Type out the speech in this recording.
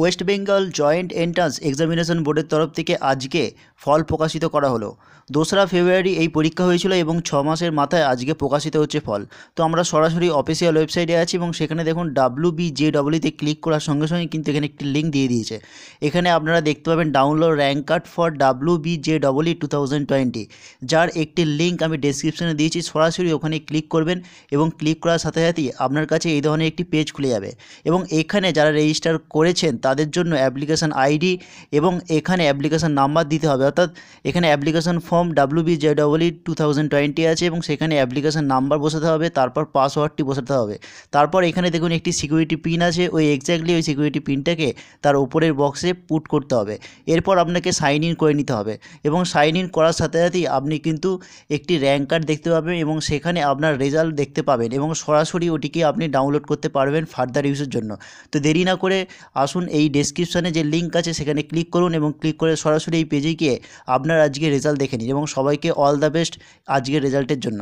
West Bengal joint entrance examination বোর্ডের তরফ থেকে আজকে ফল প্রকাশিত করা হলো দোসরা ফেব্রুয়ারি এই পরীক্ষা হয়েছিল এবং ছ মাসের মাথায় আজকে প্রকাশিত হচ্ছে ফল তো আমরা সরাসরি অফিসিয়াল ওয়েবসাইটে আছি এবং সেখানে দেখুন ডাব্লু বি জে ডাব্লিউতে ক্লিক করার সঙ্গে সঙ্গে কিন্তু এখানে একটি লিঙ্ক দিয়ে দিয়েছে এখানে আপনারা দেখতে পাবেন download rank card for W B J W two thousand twenty যার একটি লিঙ্ক আমি ডেসক্রিপশনে দিয়েছি সরাসরি ওখানে ক্লিক করবেন এবং ক্লিক করার সাথে সাথেই আপনার কাছে এই ধরনের একটি পেজ খুলে যাবে এবং এখানে যারা রেজিস্টার করেছেন তাদের জন্য অ্যাপ্লিকেশান আইডি এবং এখানে অ্যাপ্লিকেশান নাম্বার দিতে হবে অর্থাৎ এখানে application form W B E two thousand twenty আছে এবং সেখানে অ্যাপ্লিকেশান নাম্বার বসাতে হবে তারপর পাসওয়ার্ডটি বসাতে হবে তারপর এখানে দেখুন একটি সিকিউরিটি পিন আছে ওই এক্স্যাক্টলি ওই সিকিউরিটি পিনটাকে তার উপরের বক্সে পুট করতে হবে এরপর আপনাকে সাইন ইন করে নিতে হবে এবং সাইন ইন করার সাথে সাথেই আপনি কিন্তু একটি র্যাঙ্ক কার্ড দেখতে পাবেন এবং সেখানে আপনার রেজাল্ট দেখতে পাবেন এবং সরাসরি ওটিকে আপনি ডাউনলোড করতে পারবেন ফার্দার ইউজের জন্য তো দেরি না করে আসুন এই ডেসক্রিপশানে যে লিঙ্ক আছে সেখানে ক্লিক করুন এবং ক্লিক করে সরাসরি এই পেজে গিয়ে আপনার আজকে রেজাল্ট দেখে নিন এবং সবাইকে অল দ্য বেস্ট আজকের রেজাল্টের জন্য